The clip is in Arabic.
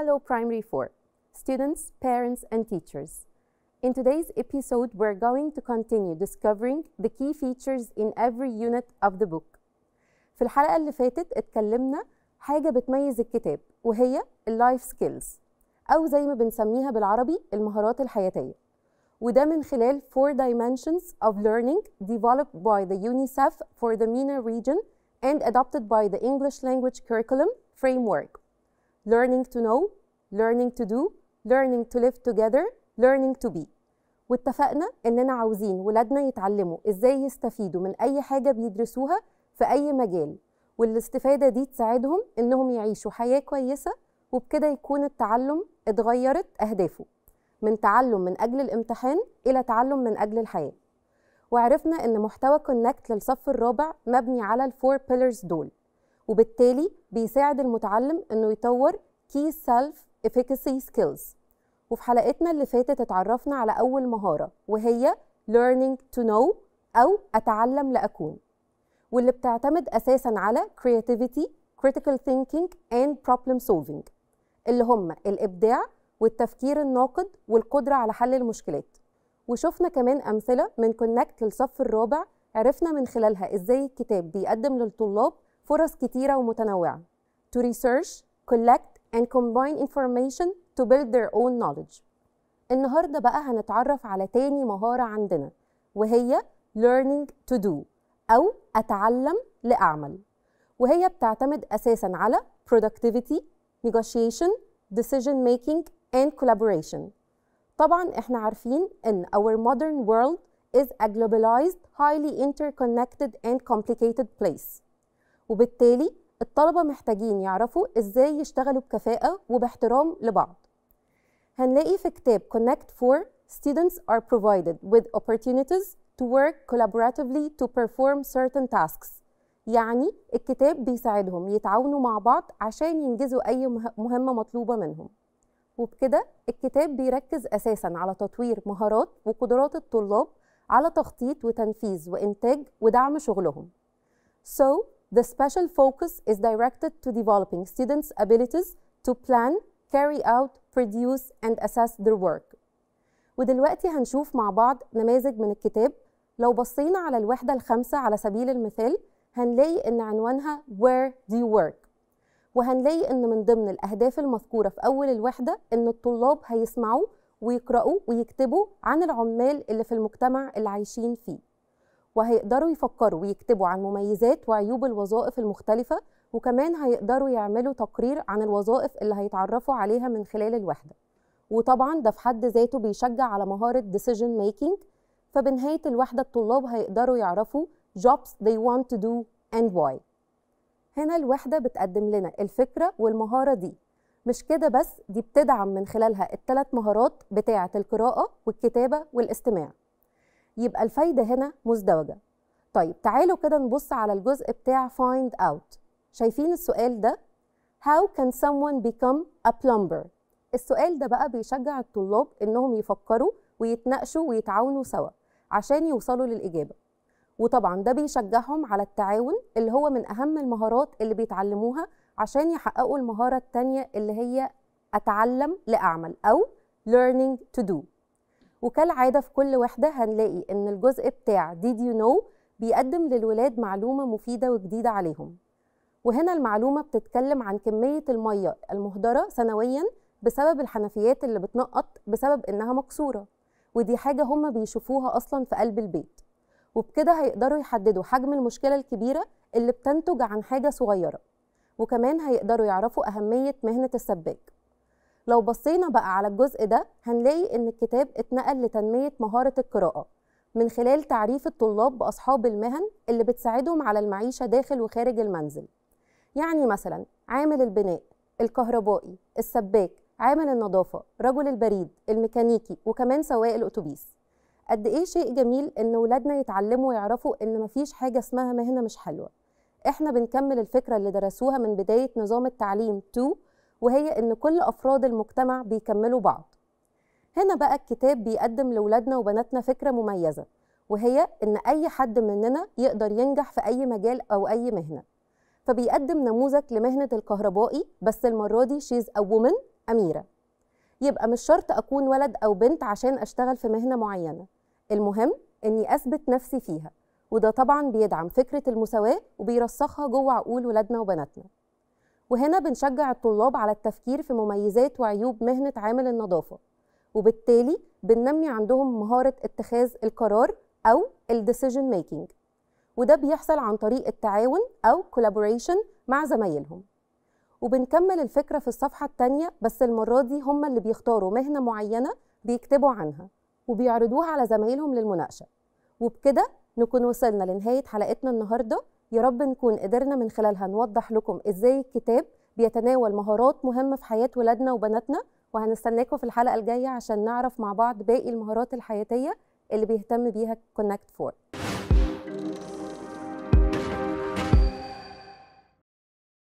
Hello Primary 4, students, parents, and teachers. In today's episode, we're going to continue discovering the key features in every unit of the book. في الحلقة اللي فاتت اتكلمنا حاجة بتميز الكتاب وهي اللايف سكيلز أو زي ما بنسميها بالعربي المهارات الحياتية وده من خلال four dimensions of learning developed by the UNICEF for the MENA region and adopted by the English language curriculum framework learning to know learning to do learning to live together learning to be واتفقنا اننا عاوزين ولادنا يتعلموا ازاي يستفيدوا من اي حاجه بيدرسوها في اي مجال والاستفاده دي تساعدهم انهم يعيشوا حياه كويسه وبكده يكون التعلم اتغيرت اهدافه من تعلم من اجل الامتحان الى تعلم من اجل الحياه وعرفنا ان محتوى كونكت للصف الرابع مبني على الفور بيلرز دول وبالتالي بيساعد المتعلم انه يطور Key Self Efficacy Skills وفي حلقتنا اللي فاتت اتعرفنا على أول مهارة وهي Learning to Know أو أتعلم لأكون واللي بتعتمد أساسا على Creativity, Critical Thinking and Problem Solving اللي هم الإبداع والتفكير الناقد والقدرة على حل المشكلات وشفنا كمان أمثلة من كونكت للصف الرابع عرفنا من خلالها إزاي الكتاب بيقدم للطلاب فرص كتيرة ومتنوعة to research, collect and combine information to build their own knowledge. النهاردة بقى هنتعرف على تاني مهارة عندنا وهي learning to do أو أتعلم لأعمل وهي بتعتمد أساسا على productivity, negotiation, decision making and collaboration طبعا احنا عارفين ان our modern world is a globalized, highly interconnected and complicated place وبالتالي الطلبة محتاجين يعرفوا إزاي يشتغلوا بكفاءة وباحترام لبعض هنلاقي في كتاب Connect for Students are provided with opportunities to work collaboratively to perform certain tasks يعني الكتاب بيساعدهم يتعاونوا مع بعض عشان ينجزوا أي مهمة مطلوبة منهم وبكده الكتاب بيركز أساسا على تطوير مهارات وقدرات الطلاب على تخطيط وتنفيذ وإنتاج ودعم شغلهم So The special focus is directed to developing students' abilities to plan, carry out, produce and assess their work. ودلوقتي هنشوف مع بعض نماذج من الكتاب لو بصينا على الوحدة الخامسة على سبيل المثال هنلاقي إن عنوانها Where do you work؟ وهنلاقي إن من ضمن الأهداف المذكورة في أول الوحدة إن الطلاب هيسمعوا ويقرأوا ويكتبوا عن العمال اللي في المجتمع اللي عايشين فيه وهيقدروا يفكروا ويكتبوا عن مميزات وعيوب الوظائف المختلفة وكمان هيقدروا يعملوا تقرير عن الوظائف اللي هيتعرفوا عليها من خلال الوحدة وطبعا ده في حد ذاته بيشجع على مهارة decision making فبنهاية الوحدة الطلاب هيقدروا يعرفوا jobs they want to do and why هنا الوحدة بتقدم لنا الفكرة والمهارة دي مش كده بس دي بتدعم من خلالها الثلاث مهارات بتاعة القراءة والكتابة والاستماع يبقى الفايده هنا مزدوجه طيب تعالوا كده نبص على الجزء بتاع find out شايفين السؤال ده how can someone become a plumber السؤال ده بقى بيشجع الطلاب انهم يفكروا ويتناقشوا ويتعاونوا سوا عشان يوصلوا للاجابه وطبعا ده بيشجعهم على التعاون اللي هو من اهم المهارات اللي بيتعلموها عشان يحققوا المهاره التانيه اللي هي اتعلم لاعمل او learning to do وكالعاده في كل وحده هنلاقي ان الجزء بتاع did you know بيقدم للولاد معلومه مفيده وجديده عليهم وهنا المعلومه بتتكلم عن كميه الميه المهدره سنويا بسبب الحنفيات اللي بتنقط بسبب انها مكسوره ودي حاجه هم بيشوفوها اصلا في قلب البيت وبكده هيقدروا يحددوا حجم المشكله الكبيره اللي بتنتج عن حاجه صغيره وكمان هيقدروا يعرفوا اهميه مهنه السباك لو بصينا بقى على الجزء ده هنلاقي ان الكتاب اتنقل لتنميه مهاره القراءه من خلال تعريف الطلاب باصحاب المهن اللي بتساعدهم على المعيشه داخل وخارج المنزل يعني مثلا عامل البناء الكهربائي السباك عامل النظافه رجل البريد الميكانيكي وكمان سواق الاتوبيس قد ايه شيء جميل ان ولادنا يتعلموا ويعرفوا ان مفيش حاجه اسمها مهنه مش حلوه احنا بنكمل الفكره اللي درسوها من بدايه نظام التعليم 2 وهي إن كل أفراد المجتمع بيكملوا بعض هنا بقى الكتاب بيقدم لولادنا وبناتنا فكرة مميزة وهي إن أي حد مننا يقدر ينجح في أي مجال أو أي مهنة فبيقدم نموذج لمهنة الكهربائي بس المرة دي شيز a وومن أميرة يبقى مش شرط أكون ولد أو بنت عشان أشتغل في مهنة معينة المهم إني أثبت نفسي فيها وده طبعا بيدعم فكرة المساواة وبيرسخها جوه عقول ولادنا وبناتنا وهنا بنشجع الطلاب على التفكير في مميزات وعيوب مهنة عامل النظافة وبالتالي بننمي عندهم مهارة اتخاذ القرار أو decision making وده بيحصل عن طريق التعاون أو collaboration مع زمايلهم وبنكمل الفكرة في الصفحة التانية بس المرة دي هم اللي بيختاروا مهنة معينة بيكتبوا عنها وبيعرضوها على زمايلهم للمناقشة وبكده نكون وصلنا لنهاية حلقتنا النهاردة يا رب نكون قدرنا من خلالها نوضح لكم ازاي الكتاب بيتناول مهارات مهمه في حياه ولادنا وبناتنا وهنستناكم في الحلقه الجايه عشان نعرف مع بعض باقي المهارات الحياتيه اللي بيهتم بيها كونكت فور